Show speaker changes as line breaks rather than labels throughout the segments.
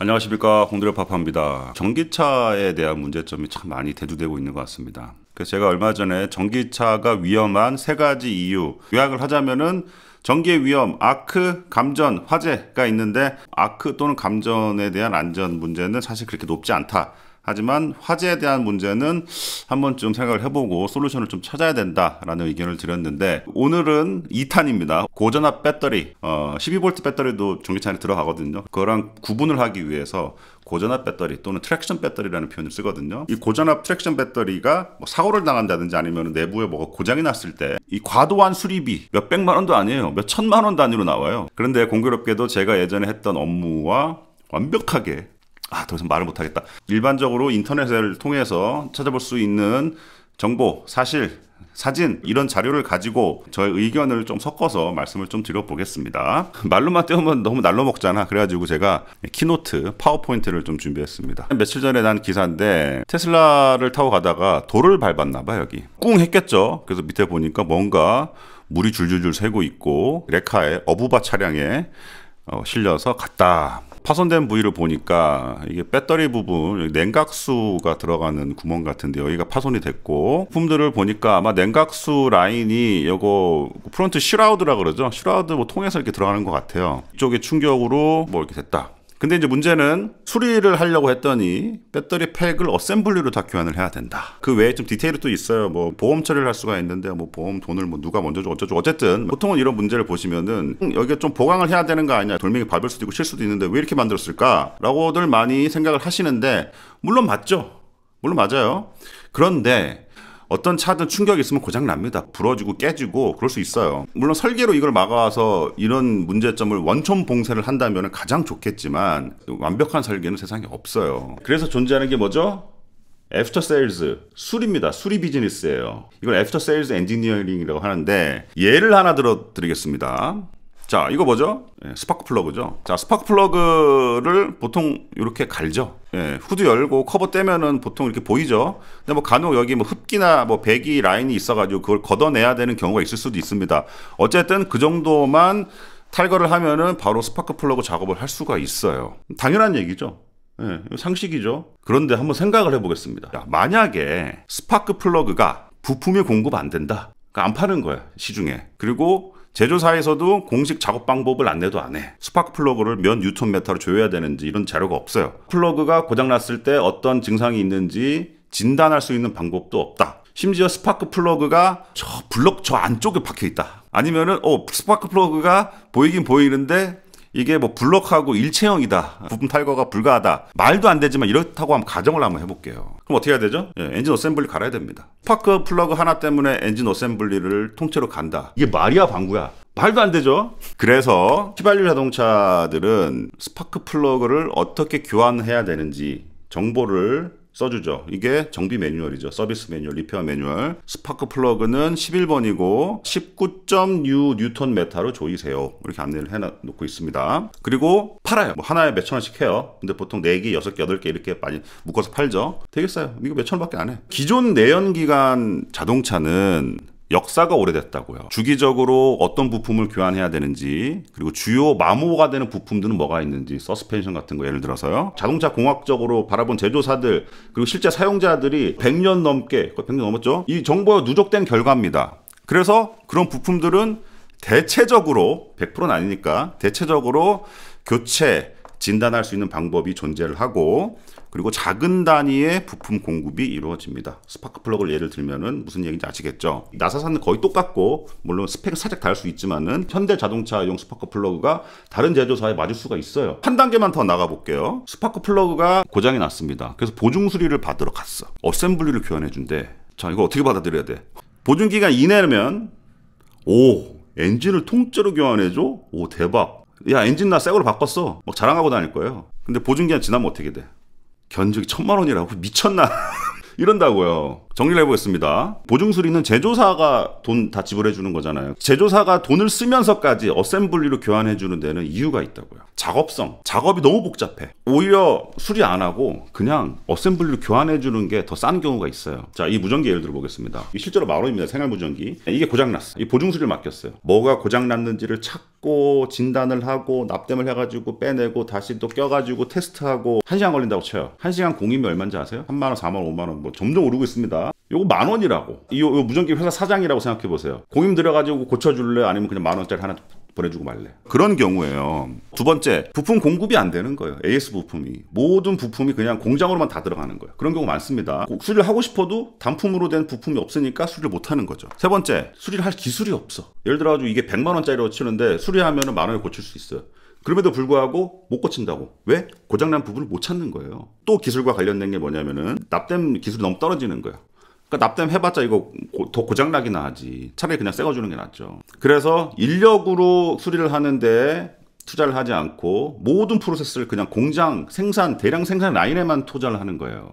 안녕하십니까 홍두려 파파입니다. 전기차에 대한 문제점이 참 많이 대두되고 있는 것 같습니다. 그래서 제가 얼마 전에 전기차가 위험한 세 가지 이유 요약을 하자면은 전기의 위험, 아크, 감전, 화재가 있는데 아크 또는 감전에 대한 안전 문제는 사실 그렇게 높지 않다. 하지만 화재에 대한 문제는 한번 좀 생각을 해보고 솔루션을 좀 찾아야 된다라는 의견을 드렸는데 오늘은 2탄입니다. 고전압 배터리, 어, 12V 배터리도 전기차 안에 들어가거든요. 그거랑 구분을 하기 위해서 고전압 배터리 또는 트랙션 배터리라는 표현을 쓰거든요. 이 고전압 트랙션 배터리가 뭐 사고를 당한다든지 아니면 내부에 뭐가 고장이 났을 때 이 과도한 수리비 몇 백만 원도 아니에요. 몇 천만 원 단위로 나와요. 그런데 공교롭게도 제가 예전에 했던 업무와 완벽하게 아, 더 이상 말을 못하겠다. 일반적으로 인터넷을 통해서 찾아볼 수 있는 정보, 사실, 사진 이런 자료를 가지고 저의 의견을 좀 섞어서 말씀을 좀 드려보겠습니다. 말로만 떼우면 너무 날로 먹잖아. 그래가지고 제가 키노트 파워포인트를 좀 준비했습니다. 며칠 전에 난 기사인데 테슬라를 타고 가다가 돌을 밟았나 봐 여기. 꿍 했겠죠. 그래서 밑에 보니까 뭔가 물이 줄줄줄 새고 있고 레카에 어부바 차량에 어, 실려서 갔다. 파손된 부위를 보니까 이게 배터리 부분 냉각수가 들어가는 구멍 같은데 여기가 파손이 됐고 품들을 보니까 아마 냉각수 라인이 요거 프론트 슈라우드라 그러죠 슈라우드 뭐 통해서 이렇게 들어가는 것 같아요 이쪽에 충격으로 뭐 이렇게 됐다 근데 이제 문제는 수리를 하려고 했더니 배터리 팩을 어셈블리로 다 교환을 해야 된다. 그 외에 좀 디테일이 또 있어요. 뭐 보험 처리를 할 수가 있는데 뭐 보험 돈을 뭐 누가 먼저 줘 어쩌죠. 어쨌든 보통은 이런 문제를 보시면은 음, 여기가 좀 보강을 해야 되는 거 아니냐. 돌멩이 밟을 수도 있고 칠 수도 있는데 왜 이렇게 만들었을까라고들 많이 생각을 하시는데 물론 맞죠. 물론 맞아요. 그런데 어떤 차든 충격이 있으면 고장 납니다. 부러지고 깨지고 그럴 수 있어요. 물론 설계로 이걸 막아서 이런 문제점을 원천 봉쇄를 한다면 가장 좋겠지만 완벽한 설계는 세상에 없어요. 그래서 존재하는 게 뭐죠? 애프터 세일즈 수리입니다. 수리 비즈니스예요. 이걸 애프터 세일즈 엔지니어링이라고 하는데 예를 하나 들어 드리겠습니다. 자, 이거 뭐죠? 예, 스파크 플러그죠. 자, 스파크 플러그를 보통 이렇게 갈죠. 예, 후드 열고 커버 떼면은 보통 이렇게 보이죠. 근데 뭐 간혹 여기 뭐 흡기나 뭐 배기 라인이 있어가지고 그걸 걷어내야 되는 경우가 있을 수도 있습니다. 어쨌든 그 정도만 탈거를 하면은 바로 스파크 플러그 작업을 할 수가 있어요. 당연한 얘기죠. 예, 상식이죠. 그런데 한번 생각을 해보겠습니다. 야, 만약에 스파크 플러그가 부품이 공급 안 된다. 그러니까 안 파는 거야, 시중에. 그리고 제조사에서도 공식 작업 방법을 안내도 안 해. 스파크 플러그를 몇 뉴턴 메타로 조여야 되는지 이런 자료가 없어요. 플러그가 고장났을 때 어떤 증상이 있는지 진단할 수 있는 방법도 없다. 심지어 스파크 플러그가 저 블럭 저 안쪽에 박혀 있다. 아니면은 어 스파크 플러그가 보이긴 보이는데 이게 뭐 블록하고 일체형이다. 부품 탈거가 불가하다. 말도 안 되지만 이렇다고 한번 가정을 한번 해볼게요. 그럼 어떻게 해야 되죠? 예, 엔진 어셈블리 갈아야 됩니다. 스 파크 플러그 하나 때문에 엔진 어셈블리를 통째로 간다. 이게 말이야 방구야. 말도 안 되죠. 그래서 휘발유 자동차들은 스파크 플러그를 어떻게 교환해야 되는지 정보를 써주죠. 이게 정비 매뉴얼이죠. 서비스 매뉴얼, 리페어 매뉴얼. 스파크 플러그는 11번이고 19.6 뉴턴 메타로 조이세요. 이렇게 안내를 해놓고 있습니다. 그리고 팔아요. 뭐 하나에 몇천 원씩 해요. 근데 보통 4개, 6개, 8개 이렇게 많이 묶어서 팔죠. 되게 싸요. 이거 몇천 원밖에 안 해. 기존 내연기관 자동차는 역사가 오래됐다고요. 주기적으로 어떤 부품을 교환해야 되는지, 그리고 주요 마모가 되는 부품들은 뭐가 있는지, 서스펜션 같은 거 예를 들어서요. 자동차 공학적으로 바라본 제조사들, 그리고 실제 사용자들이 100년 넘게, 100년 넘었죠? 이 정보가 누적된 결과입니다. 그래서 그런 부품들은 대체적으로, 100%는 아니니까, 대체적으로 교체, 진단할 수 있는 방법이 존재를 하고, 그리고 작은 단위의 부품 공급이 이루어집니다. 스파크 플러그를 예를 들면은 무슨 얘기인지 아시겠죠? 나사산은 거의 똑같고 물론 스펙은 살짝 다를 수 있지만은 현대 자동차용 스파크 플러그가 다른 제조사에 맞을 수가 있어요. 한 단계만 더 나가 볼게요. 스파크 플러그가 고장이 났습니다. 그래서 보증 수리를 받으러 갔어. 어셈블리를 교환해 준대. 자, 이거 어떻게 받아들여야 돼? 보증 기간 이내면 오, 엔진을 통째로 교환해 줘. 오, 대박. 야, 엔진 나새 거로 바꿨어. 막 자랑하고 다닐 거예요. 근데 보증기간 지나면 어떻게 돼? 견적이 천만 원이라고 미쳤나? 이런다고요. 정리를 해보겠습니다. 보증수리는 제조사가 돈 다 지불해주는 거잖아요. 제조사가 돈을 쓰면서까지 어셈블리로 교환해주는 데는 이유가 있다고요. 작업성, 작업이 너무 복잡해. 오히려 수리 안 하고 그냥 어셈블리로 교환해 주는 게 더 싼 경우가 있어요. 자, 이 무전기 예를 들어 보겠습니다. 실제로 마루입니다. 생활 무전기. 이게 고장났어. 이 보증 수리를 맡겼어요. 뭐가 고장났는지를 찾고 진단을 하고 납땜을 해가지고 빼내고 다시 또 껴가지고 테스트하고 한 시간 걸린다고 쳐요. 한 시간 공임이 얼마인지 아세요? 3만 원, 4만 원, 5만 원 뭐 점점 오르고 있습니다. 요거 만 원이라고. 이 무전기 회사 사장이라고 생각해 보세요. 공임 들어가지고 고쳐줄래? 아니면 그냥 만 원짜리 하나 보내주고 말래. 그런 경우에요. 두 번째, 부품 공급이 안 되는 거예요. AS 부품이. 모든 부품이 그냥 공장으로만 다 들어가는 거예요. 그런 경우 많습니다. 수리를 하고 싶어도 단품으로 된 부품이 없으니까 수리를 못 하는 거죠. 세 번째, 수리를 할 기술이 없어. 예를 들어가지고 이게 100만 원짜리로 치는데 수리하면 만 원에 고칠 수 있어요. 그럼에도 불구하고 못 고친다고. 왜? 고장난 부분을 못 찾는 거예요. 또 기술과 관련된 게 뭐냐면은 납땜 기술이 너무 떨어지는 거예요. 그러니까 납땜해봤자 이거 고, 더 고장나기나 하지. 차라리 그냥 새거 주는 게 낫죠. 그래서 인력으로 수리를 하는데 투자를 하지 않고 모든 프로세스를 그냥 공장 생산 대량 생산 라인에만 투자를 하는 거예요.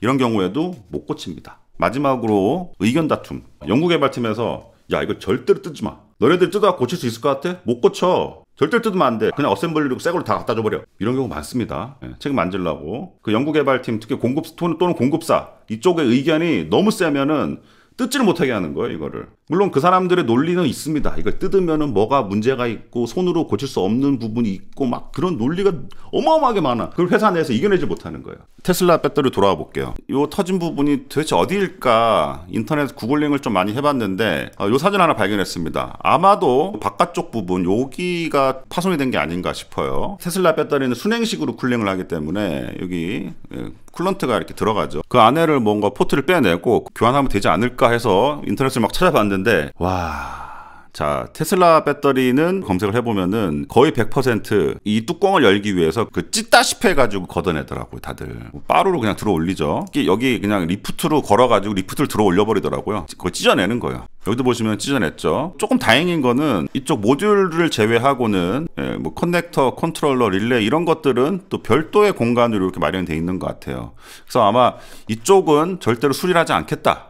이런 경우에도 못 고칩니다. 마지막으로 의견 다툼. 연구개발팀에서 야 이거 절대로 뜯지 마. 너네들 뜯어 고칠 수 있을 것 같아? 못 고쳐. 절대 뜯으면 안 돼. 그냥 어셈블리로 새 걸로 다 갖다 줘버려. 이런 경우 많습니다. 예, 책임 만질라고. 그 연구개발팀, 특히 공급, 또는 공급사. 이쪽의 의견이 너무 세면은 뜯지를 못하게 하는 거예요, 이거를. 물론 그 사람들의 논리는 있습니다. 이걸 뜯으면은 뭐가 문제가 있고 손으로 고칠 수 없는 부분이 있고 막 그런 논리가 어마어마하게 많아. 그걸 회사 내에서 이겨내지 못하는 거예요. 테슬라 배터리 돌아와 볼게요. 요 터진 부분이 도대체 어디일까? 인터넷 구글링을 좀 많이 해봤는데 어, 요 사진 하나 발견했습니다. 아마도 바깥쪽 부분 여기가 파손이 된 게 아닌가 싶어요. 테슬라 배터리는 순행식으로 쿨링을 하기 때문에 여기 예, 쿨런트가 이렇게 들어가죠. 그 안에를 뭔가 포트를 빼내고 교환하면 되지 않을까 해서 인터넷을 막 찾아봤는데 와 자, 테슬라 배터리는 검색을 해보면은 거의 100%이 뚜껑을 열기 위해서 그찌따시해 가지고 걷어내더라고요, 다들. 빠루로 그냥 들어 올리죠. 여기 그냥 리프트로 걸어가지고 리프트를 들어 올려버리더라고요. 그거 찢어내는 거예요. 여기도 보시면 찢어냈죠. 조금 다행인 거는 이쪽 모듈을 제외하고는 예, 뭐 커넥터, 컨트롤러, 릴레이 이런 것들은 또 별도의 공간으로 이렇게 마련되어 있는 것 같아요. 그래서 아마 이쪽은 절대로 수리하지 를 않겠다.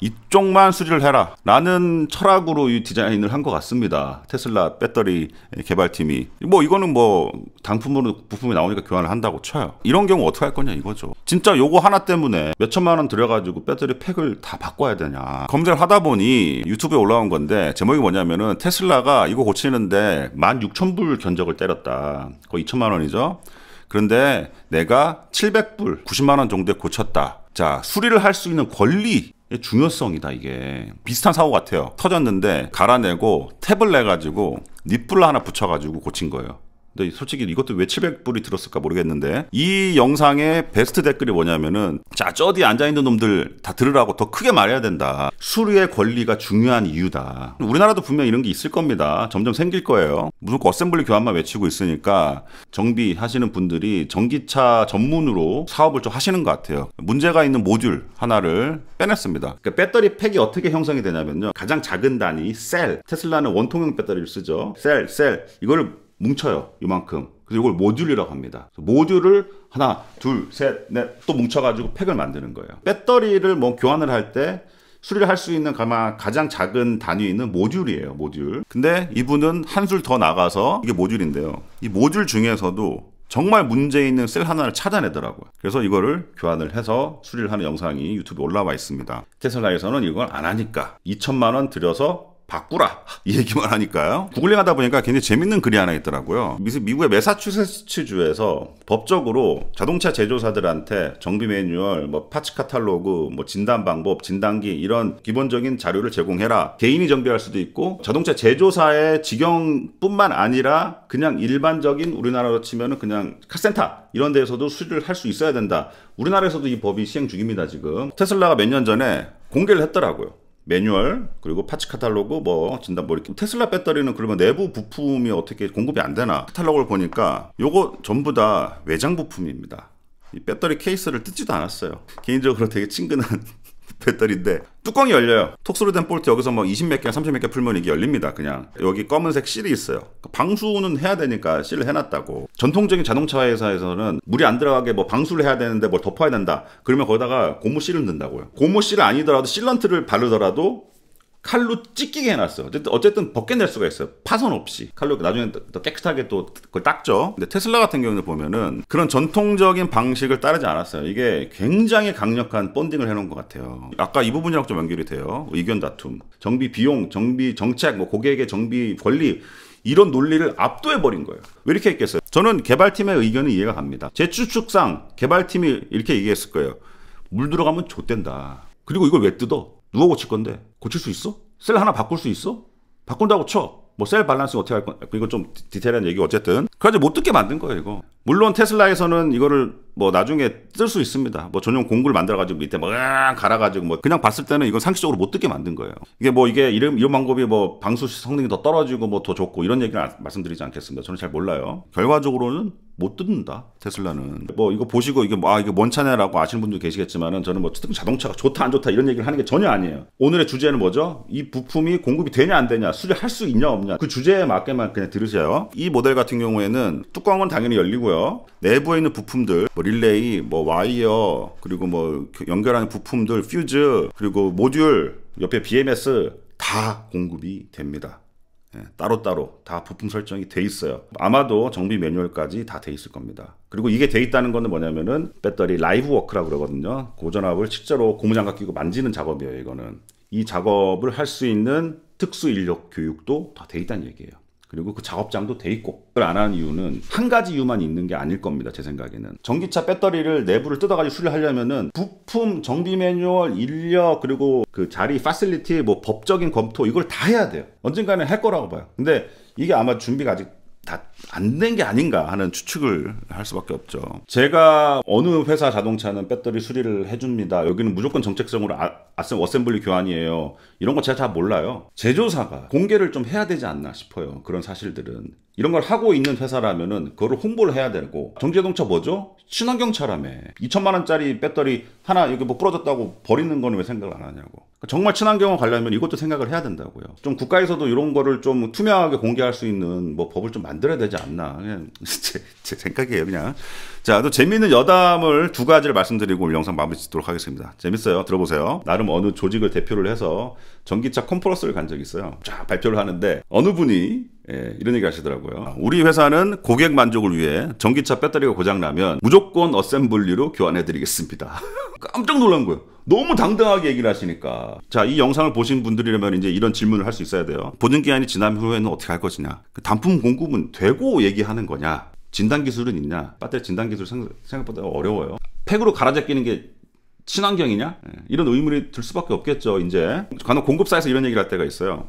이쪽만 수리를 해라 라는 철학으로 이 디자인을 한 것 같습니다. 테슬라 배터리 개발팀이 뭐 이거는 뭐 당품으로 부품이 나오니까 교환을 한다고 쳐요. 이런 경우 어떻게 할 거냐 이거죠. 진짜 요거 하나 때문에 몇 천만 원 들여가지고 배터리 팩을 다 바꿔야 되냐 검색을 하다 보니 유튜브에 올라온 건데 제목이 뭐냐면은 테슬라가 이거 고치는데 16,000불 견적을 때렸다. 거의 2천만 원이죠. 그런데 내가 700불, 90만 원 정도에 고쳤다. 자, 수리를 할 수 있는 권리 중요성이다 이게 비슷한 사고 같아요 터졌는데 갈아내고 탭을 내가지고 니플 하나 붙여가지고 고친 거예요 근데 네, 솔직히 이것도 왜 700불이 들었을까 모르겠는데 이 영상의 베스트 댓글이 뭐냐면은 자 저디 앉아있는 놈들 다 들으라고 더 크게 말해야 된다 수류의 권리가 중요한 이유다 우리나라도 분명 이런 게 있을 겁니다 점점 생길 거예요 무슨 어셈블리 교환만 외치고 있으니까 정비하시는 분들이 전기차 전문으로 사업을 좀 하시는 것 같아요 문제가 있는 모듈 하나를 빼냈습니다 그러니까 배터리 팩이 어떻게 형성이 되냐면요 가장 작은 단위 셀 테슬라는 원통형 배터리를 쓰죠 셀 셀 이걸 뭉쳐요. 이만큼. 그래서 이걸 모듈이라고 합니다. 모듈을 하나, 둘, 셋, 넷 또 뭉쳐가지고 팩을 만드는 거예요. 배터리를 뭐 교환을 할 때 수리를 할 수 있는 가마 가장 작은 단위는 모듈이에요. 모듈. 근데 이분은 한술더 나가서 이게 모듈인데요. 이 모듈 중에서도 정말 문제 있는 셀 하나를 찾아내더라고요. 그래서 이거를 교환을 해서 수리를 하는 영상이 유튜브에 올라와 있습니다. 테슬라에서는 이걸 안 하니까 2천만 원 들여서 바꾸라 이 얘기만 하니까요. 구글링 하다 보니까 굉장히 재밌는 글이 하나 있더라고요. 미국의 매사추세츠주에서 법적으로 자동차 제조사들한테 정비 매뉴얼, 뭐 파츠 카탈로그, 뭐 진단 방법, 진단기 이런 기본적인 자료를 제공해라. 개인이 정비할 수도 있고 자동차 제조사의 직영뿐만 아니라 그냥 일반적인 우리나라로 치면은 그냥 카센터 이런 데에서도 수리를할 수 있어야 된다. 우리나라에서도 이 법이 시행 중입니다 지금. 테슬라가 몇 년 전에 공개를 했더라고요. 매뉴얼 그리고 파츠 카탈로그 뭐 진단 뭐 이렇게 테슬라 배터리는 그러면 내부 부품이 어떻게 공급이 안 되나 카탈로그를 보니까 요거 전부 다 외장 부품입니다. 이 배터리 케이스를 뜯지도 않았어요. 개인적으로 되게 친근한 배터리인데 뚜껑이 열려요. 톡스로 된 볼트 여기서 뭐 20 몇 개, 30 몇 개 풀면 이게 열립니다. 그냥 여기 검은색 실이 있어요. 그러니까 방수는 해야 되니까 실을 해놨다고. 전통적인 자동차 회사에서는 물이 안 들어가게 뭐 방수를 해야 되는데 뭘 덮어야 된다. 그러면 거기다가 고무 실을 넣는다고요. 고무 실이 아니더라도 실런트를 바르더라도 칼로 찢기게 해놨어. 어쨌든, 어쨌든 벗겨낼 수가 있어요. 파손 없이. 칼로 나중에 더 깨끗하게 또 그걸 닦죠. 근데 테슬라 같은 경우는 보면은 그런 전통적인 방식을 따르지 않았어요. 이게 굉장히 강력한 펀딩을 해놓은 것 같아요. 아까 이 부분이랑 좀 연결이 돼요. 의견 다툼. 정비 비용, 정비 정책, 뭐 고객의 정비 권리. 이런 논리를 압도해버린 거예요. 왜 이렇게 했겠어요? 저는 개발팀의 의견은 이해가 갑니다. 제 추측상 개발팀이 이렇게 얘기했을 거예요. 물 들어가면 좆된다. 그리고 이걸 왜 뜯어? 누가 고칠 건데? 고칠 수 있어? 셀 하나 바꿀 수 있어? 바꾼다고 쳐. 뭐 셀 밸런스 어떻게 할 건? 이건 좀 디테일한 얘기 어쨌든. 그래서 못 듣게 만든 거예요 이거. 물론 테슬라에서는 이거를 뭐 나중에 쓸수 있습니다. 뭐 전용 공구를 만들어가지고 밑에 막 갈아가지고 뭐 그냥 봤을 때는 이건 상식적으로 못 듣게 만든 거예요. 이게 뭐 이게 이런 이런 방법이 뭐 방수 성능이 더 떨어지고 뭐 더 좋고 이런 얘기는 아, 말씀드리지 않겠습니다. 저는 잘 몰라요. 결과적으로는 못 듣는다 테슬라는 뭐 이거 보시고 이게 뭐아 이게 뭔 차냐라고 아시는 분도 계시겠지만은 저는 뭐 특히 자동차가 좋다 안 좋다 이런 얘기를 하는 게 전혀 아니에요 오늘의 주제는 뭐죠 이 부품이 공급이 되냐 안 되냐 수리할 수 있냐 없냐 그 주제에 맞게만 그냥 들으세요 이 모델 같은 경우에는 뚜껑은 당연히 열리고요 내부에 있는 부품들 뭐 릴레이, 뭐 와이어, 그리고 뭐 그 연결하는 부품들, 퓨즈, 그리고 모듈, 옆에 BMS 다 공급이 됩니다. 예, 따로따로 다 부품 설정이 돼 있어요. 아마도 정비 매뉴얼까지 다 돼 있을 겁니다. 그리고 이게 돼 있다는 거는 뭐냐면은 배터리 라이브 워크라고 그러거든요. 고전압을 실제로 고무장갑 끼고 만지는 작업이에요, 이거는. 이 작업을 할 수 있는 특수 인력 교육도 다 돼 있다는 얘기예요. 그리고 그 작업장도 돼 있고 그걸 안한 이유는 한 가지 이유만 있는 게 아닐 겁니다. 제 생각에는 전기차 배터리를 내부를 뜯어가지고 수리하려면은 부품 정비 매뉴얼 인력 그리고 그 자리 파실리티 뭐 법적인 검토 이걸 다 해야 돼요. 언젠가는 할 거라고 봐요. 근데 이게 아마 준비가 아직 다안된게 아닌가 하는 추측을 할 수밖에 없죠. 제가 어느 회사 자동차는 배터리 수리를 해줍니다. 여기는 무조건 정책성으로 아, 셈 어셈블리 교환이에요. 이런 거 제가 다 몰라요. 제조사가 공개를 좀 해야 되지 않나 싶어요. 그런 사실들은 이런 걸 하고 있는 회사라면은 그걸 홍보를 해야 되고 전기자동차 뭐죠? 친환경 차라며 2천만 원짜리 배터리 하나 이렇게 뭐 부러졌다고 버리는 거는 왜 생각을 안 하냐고 그러니까 정말 친환경을 가려면 이것도 생각을 해야 된다고요 좀 국가에서도 이런 거를 좀 투명하게 공개할 수 있는 뭐 법을 좀 만들어야 되지 않나 그냥 제, 제 생각이에요 그냥 자또 재미있는 여담을 두 가지를 말씀드리고 오늘 영상 마무리 짓도록 하겠습니다 재밌어요 들어보세요 나름 어느 조직을 대표를 해서 전기차 컨퍼런스를 간 적이 있어요 자 발표를 하는데 어느 분이 예, 이런 얘기 하시더라고요. 우리 회사는 고객 만족을 위해 전기차 배터리가 고장나면 무조건 어셈블리로 교환해드리겠습니다. 깜짝 놀란 거예요. 너무 당당하게 얘기를 하시니까. 자, 이 영상을 보신 분들이라면 이제 이런 질문을 할 수 있어야 돼요. 보증기한이 지난 후에는 어떻게 할 것이냐? 그 단품 공급은 되고 얘기하는 거냐? 진단 기술은 있냐? 배터리 진단 기술 생각보다 어려워요. 팩으로 갈아 제끼는 게 친환경이냐? 예, 이런 의문이 들 수밖에 없겠죠, 이제. 간혹 공급사에서 이런 얘기를 할 때가 있어요.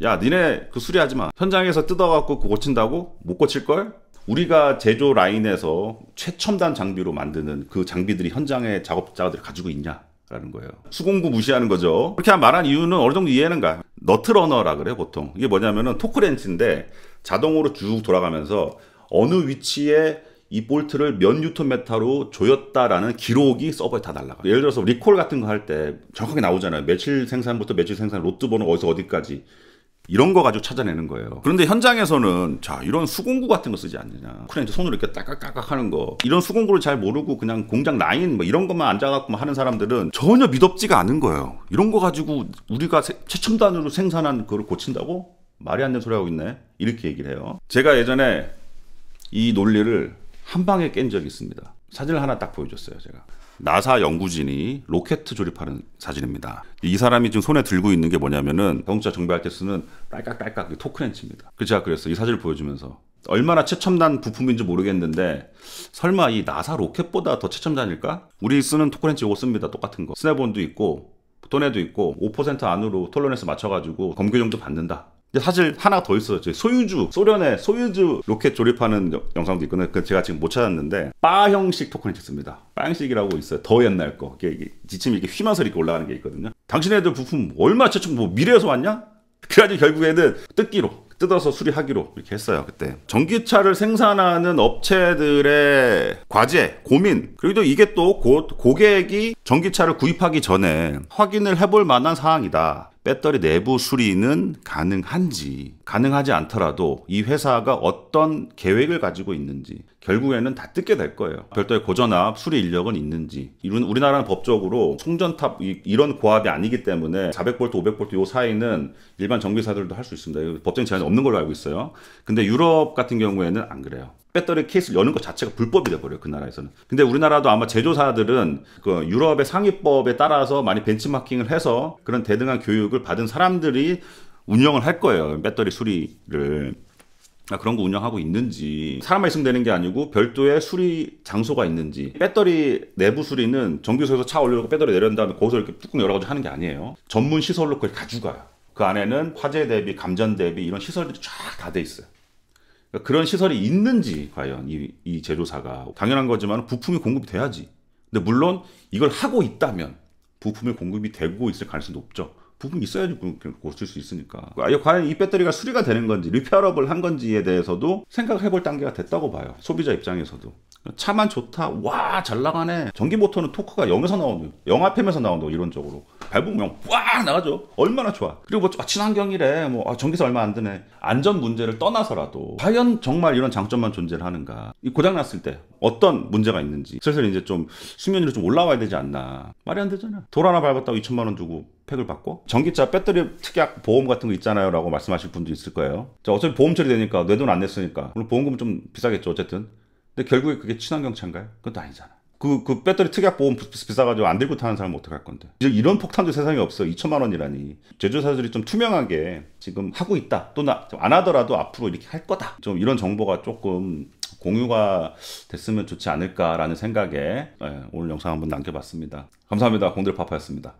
야 니네 그 수리하지 마 현장에서 뜯어갖고 그 고친다고 못 고칠걸 우리가 제조 라인에서 최첨단 장비로 만드는 그 장비들이 현장에 작업자들이 가지고 있냐 라는 거예요. 수공구 무시하는 거죠. 그렇게 말한 이유는 어느 정도 이해는 하 가. 너트러너라 그래요, 보통. 이게 뭐냐면은 토크렌치인데 자동으로 쭉 돌아가면서 어느 위치에 이 볼트를 몇 뉴턴메타로 조였다라는 기록이 서버에 다 날라가. 예를 들어서 리콜 같은 거 할 때 정확하게 나오잖아요. 며칠 생산부터 며칠 생산, 로트 번호 어디서 어디까지. 이런 거 가지고 찾아내는 거예요. 그런데 현장에서는 자 이런 수공구 같은 거 쓰지 않느냐. 그냥 이 손으로 이렇게 딱딱딱딱 하는 거 이런 수공구를 잘 모르고 그냥 공장 라인 뭐 이런 것만 앉아갖고 하는 사람들은 전혀 믿업지가 않은 거예요. 이런 거 가지고 우리가 최첨단으로 생산한 그걸 고친다고 말이 안 되는 소리 하고 있네. 이렇게 얘기를 해요. 제가 예전에 이 논리를 한 방에 깬 적이 있습니다. 사진을 하나 딱 보여줬어요. 제가 나사 연구진이 로켓 조립하는 사진입니다. 이 사람이 지금 손에 들고 있는 게 뭐냐면은 자동차 정비할 때 쓰는 딸깍딸깍 토크렌치입니다. 그 제가 그랬어. 이 사진을 보여주면서 얼마나 최첨단 부품인지 모르겠는데 설마 이 나사 로켓보다 더 최첨단일까? 우리 쓰는 토크렌치 이거 씁니다. 똑같은 거. 스냅온도 있고 도네도 있고 5% 안으로 톨러런스 맞춰가지고 검교정도 받는다. 근데 사실 하나 더 있어요. 소유주, 소련의 소유주 로켓 조립하는 여, 영상도 있거든요. 그 제가 지금 못 찾았는데 바 형식 토큰이 찍습니다바 형식이라고 있어요. 더 옛날 거. 이게, 이게 지침이 이렇게 휘면서 이렇게 올라가는 게 있거든요. 당신애들 부품 얼마 최초 뭐 미래에서 왔냐? 그래가지고 결국에는 뜯기로 뜯어서 수리하기로 이렇게 했어요 그때 전기차를 생산하는 업체들의 과제 고민 그리고 또 이게 또 곧 고객이 전기차를 구입하기 전에 확인을 해볼 만한 사항이다 배터리 내부 수리는 가능한지, 가능하지 않더라도 이 회사가 어떤 계획을 가지고 있는지, 결국에는 다 뜯게 될 거예요. 별도의 고전압 수리 인력은 있는지. 이런 우리나라는 법적으로 충전탑 이, 런 고압이 아니기 때문에 400V, 500V 요 사이는 일반 전기사들도 할 수 있습니다. 법적인 제한이 없는 걸로 알고 있어요. 근데 유럽 같은 경우에는 안 그래요. 배터리 케이스를 여는 것 자체가 불법이 돼버려요 그 나라에서는 근데 우리나라도 아마 제조사들은 그 유럽의 상위법에 따라서 많이 벤치마킹을 해서 그런 대등한 교육을 받은 사람들이 운영을 할 거예요 배터리 수리를 아, 그런 거 운영하고 있는지 사람만 있으면 되는 게 아니고 별도의 수리 장소가 있는지 배터리 내부 수리는 정비소에서 차 올려놓고 배터리 내려온 다음에 거기서 이렇게 뚜껑 열어가지고 하는 게 아니에요 전문 시설로 그걸 가져가요 그 안에는 화재 대비 감전 대비 이런 시설들이 쫙 다 돼 있어요 그러니까 그런 시설이 있는지 과연 이, 이 제조사가 당연한 거지만 부품이 공급이 돼야지 근데 물론 이걸 하고 있다면 부품이 공급이 되고 있을 가능성이 높죠 부분이 있어야지 그, 그, 고칠 수 있으니까. 과연 이 배터리가 수리가 되는 건지 리페어러블 한 건지에 대해서도 생각해볼 단계가 됐다고 봐요. 소비자 입장에서도. 차만 좋다. 와, 잘 나가네. 전기 모터는 토크가 0에서 나오는0 RPM에서 나온다. 이론적으로. 밟으면 와 나가죠. 얼마나 좋아. 그리고 뭐 아, 친환경이래. 뭐 아, 전기세 얼마 안 드네. 안전 문제를 떠나서라도 과연 정말 이런 장점만 존재를 하는가. 이 고장 났을 때 어떤 문제가 있는지 슬슬 이제 좀 수면 위로 좀 올라와야 되지 않나. 말이 안 되잖아. 돌 하나 밟았다고 2천만 원 주고 팩을 받고 전기차 배터리 특약 보험 같은 거 있잖아요 라고 말씀하실 분도 있을 거예요 자 어차피 보험 처리되니까 내 돈 안 냈으니까 물론 보험금 은좀 비싸겠죠 어쨌든 근데 결국에 그게 친환경 차인가요? 그것도 아니잖아. 그, 그 배터리 특약 보험 비싸가지고 안 들고 타는 사람은 어떡할 건데. 이런 폭탄도 세상에 없어. 2천만 원이라니. 제조사들이 좀 투명하게 지금 하고 있다. 또안 아, 하더라도 앞으로 이렇게 할 거다. 좀 이런 정보가 조금 공유가 됐으면 좋지 않을까라는 생각에 예, 오늘 영상 한번 남겨봤습니다. 감사합니다. 공들 파파였습니다.